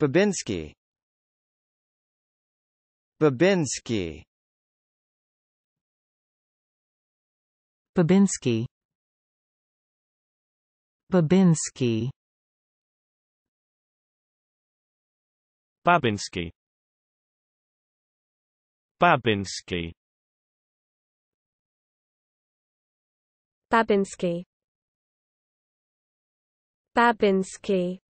Babinski Babinski Babinski Babinski Babinski Babinski Babinski Babinski